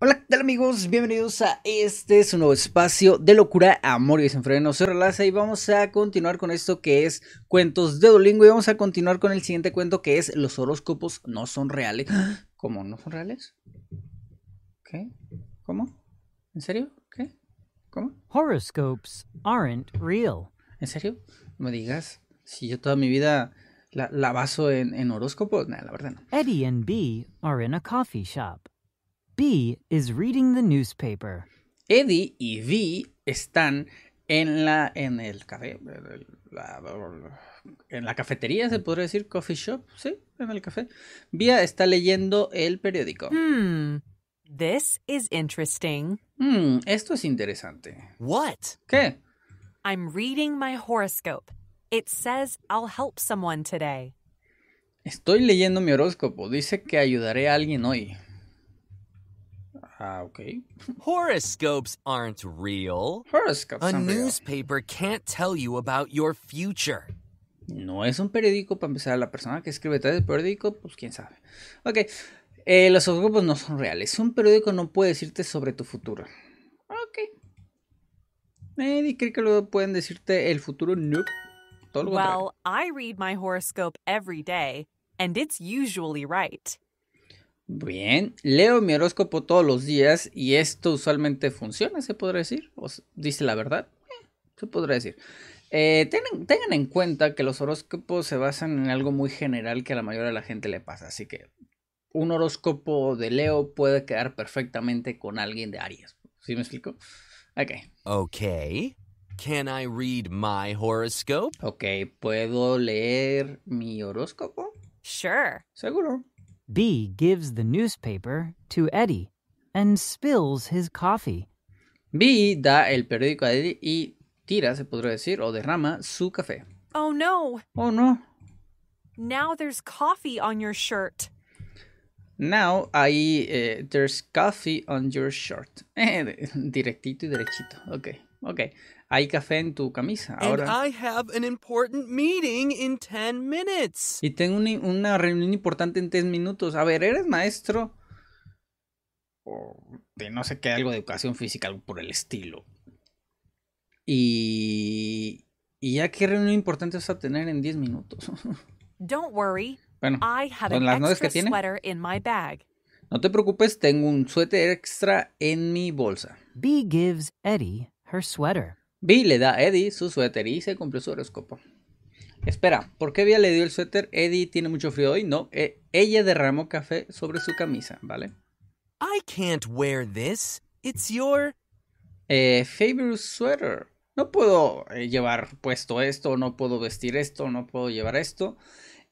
Hola, ¿qué tal amigos? Bienvenidos a este un nuevo espacio de locura, amor y desenfreno. se Relaza y vamos a continuar con esto que es cuentos de Dolingo y vamos a continuar con el siguiente cuento que es los horóscopos no son reales. ¿Cómo? ¿No son reales? ¿Qué? ¿Cómo? ¿En serio? ¿Qué? ¿Cómo? Horoscopes aren't real. ¿En serio? No me digas. Si yo toda mi vida la, baso en, horóscopos, nada, la verdad no. Eddie and B are in a coffee shop. B is reading the newspaper. Eddie y V están en la en el café en la cafetería se podría decir coffee shop, sí, en el café. Vía está leyendo el periódico. Hmm. This is interesting. Hmm, esto es interesante. What? ¿Qué? I'm reading my horoscope. It says I'll help someone today. Estoy leyendo mi horóscopo. Dice que ayudaré a alguien hoy. Ah, okay. Horoscopes aren't real. Horoscopes. A newspaper can't tell you about your future. No es un periódico para empezar. La persona que escribe de periódico, pues quién sabe. Ok. Eh, los horóscopos no son reales. Un periódico no puede decirte sobre tu futuro. Ok. Eh, que luego pueden decirte el futuro. Nope. Todo lo well, I read my horoscope every day, and it's usually right. Bien, leo mi horóscopo todos los días y esto usualmente funciona, se podría decir. ¿O dice la verdad, eh, se podría decir. Eh, tengan, en cuenta que los horóscopos se basan en algo muy general que a la mayoría de la gente le pasa. Así que un horóscopo de Leo puede quedar perfectamente con alguien de Aries. ¿Sí me explico? Ok. Can I read my horoscope? Ok, ¿puedo leer mi horóscopo? Sure. Seguro. B gives the newspaper to Eddie and spills his coffee. B da el periódico a Eddie y tira, se podría decir, o derrama su café. Oh no. Oh no. Now there's coffee on your shirt. Now I eh, there's coffee on your shirt. Eh, directito y derechito. Okay. ok. Hay café en tu camisa. Ahora. Y tengo una, una reunión importante en 10 minutos. A ver, ¿eres maestro? O de no sé qué, algo de educación física, algo por el estilo. Y, y ya qué reunión importante vas a tener en 10 minutos. Don't worry. Bueno, I have las extra que in my bag. No te preocupes, tengo un suéter extra en mi bolsa. B gives Eddie her Vi le da a Eddie su suéter y se cumplió su horóscopo. Espera, ¿por qué Vía le dio el suéter? Eddie tiene mucho frío hoy. No, eh, ella derramó café sobre su camisa, ¿vale? I can't wear this. It's your eh, favorite sweater. No puedo eh, llevar puesto esto, no puedo vestir esto, no puedo llevar esto.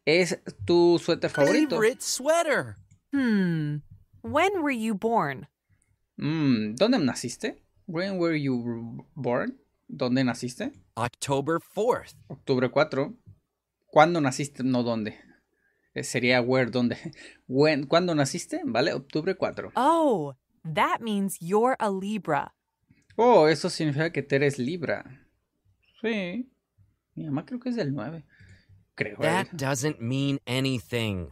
Es tu suéter favorito. Favorite sweater. Hmm. When were you born? Hmm, ¿Dónde naciste? When were you born? ¿Dónde naciste? October 4 Octubre 4. ¿Cuándo naciste? No, ¿dónde? Eh, sería where, ¿dónde? When, ¿Cuándo naciste? ¿Vale? Octubre 4. Oh, that means you're a Libra. Oh, eso significa que te eres Libra. Sí. Mi mamá creo que es del 9. Creo. That eh. doesn't mean anything.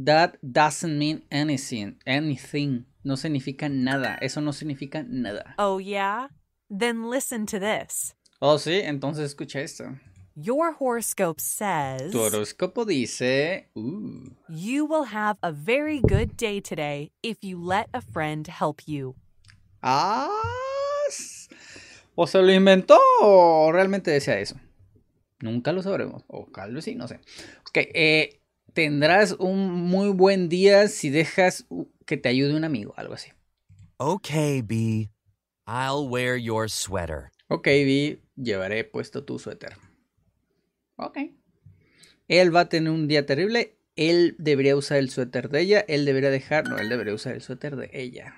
That doesn't mean anything. Anything. No significa nada. Eso no significa nada. Oh, yeah? Then listen to this. Oh, sí, entonces escucha esto. Your horoscope says. Tu horóscopo dice. You will have a very good day today if you let a friend help you. ah. O se lo inventó o realmente decía eso. Nunca lo sabremos. O tal vez sí, no sé. Ok, eh, tendrás un muy buen día si dejas que te ayude un amigo, algo así. Ok, B. I'll wear your sweater. Ok, B. Llevaré puesto tu suéter. Ok. Él va a tener un día terrible. Él debería usar el suéter de ella. Él debería dejar. No, él debería usar el suéter de ella.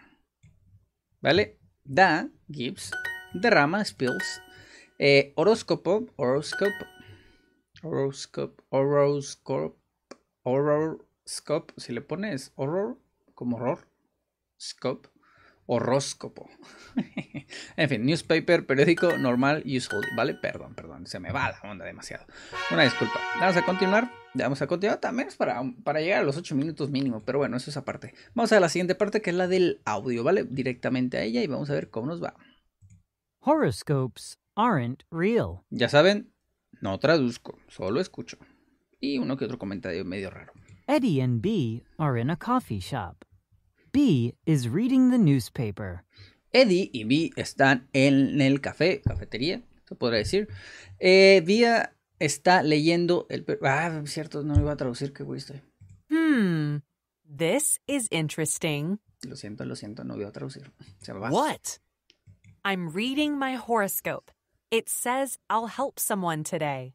¿Vale? Da, Gibbs. Derrama, spills. Eh, horóscopo, horóscopo, horóscopo, horóscopo, Horror Scope, si le pones horror como horror, scope, horóscopo. en fin, newspaper, periódico normal, useful, ¿vale? Perdón, perdón, se me va la onda demasiado. Una disculpa. Vamos a continuar, vamos a continuar también para, para llegar a los 8 minutos mínimo, pero bueno, eso es aparte. Vamos a la siguiente parte que es la del audio, ¿vale? Directamente a ella y vamos a ver cómo nos va. Horoscopes aren't real. Ya saben, no traduzco, solo escucho y uno que otro comentario medio raro. Eddie and B are in a coffee shop. B is reading the newspaper. Eddie y B están en el café, cafetería, se podría decir. Eh, está leyendo el... Ah, cierto, no me iba a traducir, qué güey estoy. Hmm, this is interesting. Lo siento, lo siento, no voy a traducir. What? I'm reading my horoscope. It says I'll help someone today.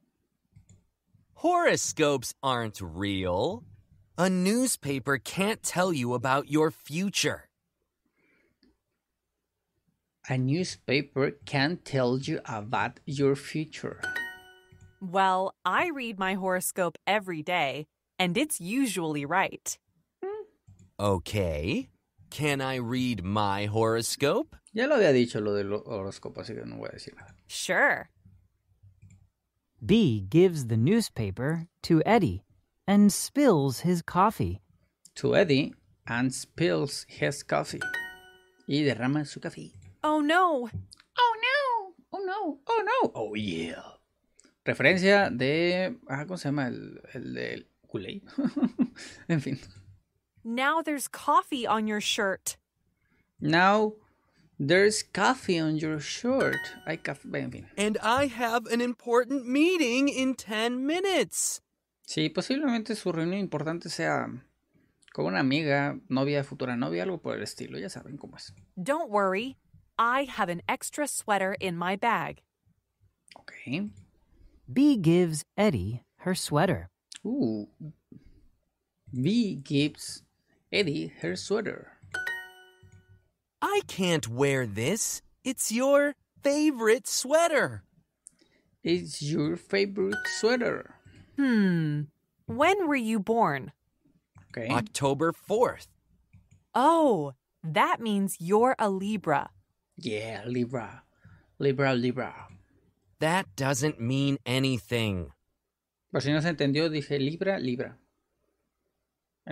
Horoscopes aren't real. A newspaper can't tell you about your future. A newspaper can't tell you about your future. Well, I read my horoscope every day, and it's usually right. Okay. Can I read my horoscope? Ya lo había dicho lo del horóscopo, así que no voy a decir nada. Sure. B gives the newspaper to Eddie and spills his coffee. To Eddie and spills his coffee. Y derrama su café. Oh no. Oh no. Oh no. Oh no. Oh yeah. Referencia de. Ah, ¿cómo se llama? El, el de kool en fin. Now there's coffee on your shirt. Now there's coffee on your shirt. Hay café. And I have an important meeting in 10 minutes. Sí, posiblemente su reunión importante sea con una amiga, novia, futura novia, algo por el estilo. Ya saben cómo es. Don't worry. I have an extra sweater in my bag. Okay. B gives Eddie her sweater. Ooh. Uh. B gives Eddie her sweater. I can't wear this. It's your favorite sweater. It's your favorite sweater. Hmm. When were you born? Okay. October 4th. Oh, that means you're a Libra. Yeah, Libra. Libra, Libra. That doesn't mean anything. Por si no se entendió, dije Libra, Libra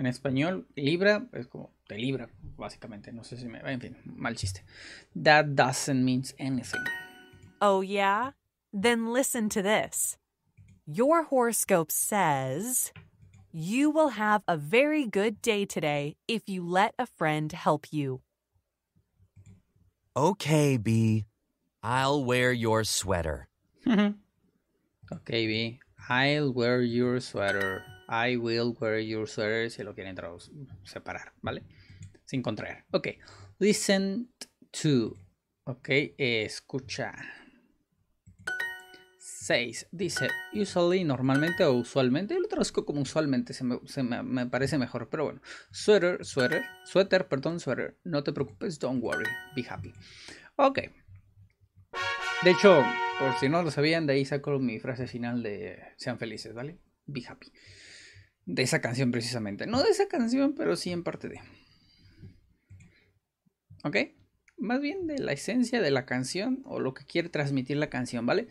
en español, libra es como te libra, básicamente. No sé si me. En fin, mal chiste. That doesn't mean anything. Oh, yeah? Then listen to this. Your horoscope says you will have a very good day today if you let a friend help you. Okay, B. I'll wear your sweater. okay, B. I'll wear your sweater. I will wear your sweater si lo quieren separar, ¿vale? Sin contraer. Ok. Listen to. Ok, escucha. 6. Dice, usually, normalmente o usualmente. Yo lo traduzco como usualmente, se, me, me, parece mejor, pero bueno. Sweater, sweater, sweater, perdón, sweater. No te preocupes, don't worry, be happy. Ok. De hecho, por si no lo sabían, de ahí saco mi frase final de sean felices, ¿vale? Be happy. De esa canción precisamente. No de esa canción, pero sí en parte de. ¿Ok? Más bien de la esencia de la canción o lo que quiere transmitir la canción, ¿vale?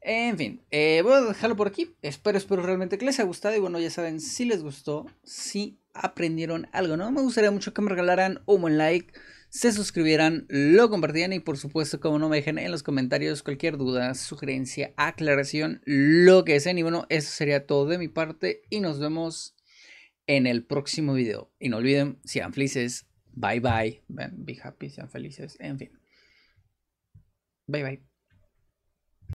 En fin, eh, voy a dejarlo por aquí. Espero, espero realmente que les haya gustado. Y bueno, ya saben, si les gustó, si aprendieron algo, ¿no? Me gustaría mucho que me regalaran un buen like se suscribieran, lo compartieran y por supuesto, como no me dejen en los comentarios cualquier duda, sugerencia, aclaración, lo que sea Y bueno, eso sería todo de mi parte y nos vemos en el próximo video. Y no olviden, sean felices. Bye bye. Be happy, sean felices. En fin. Bye bye.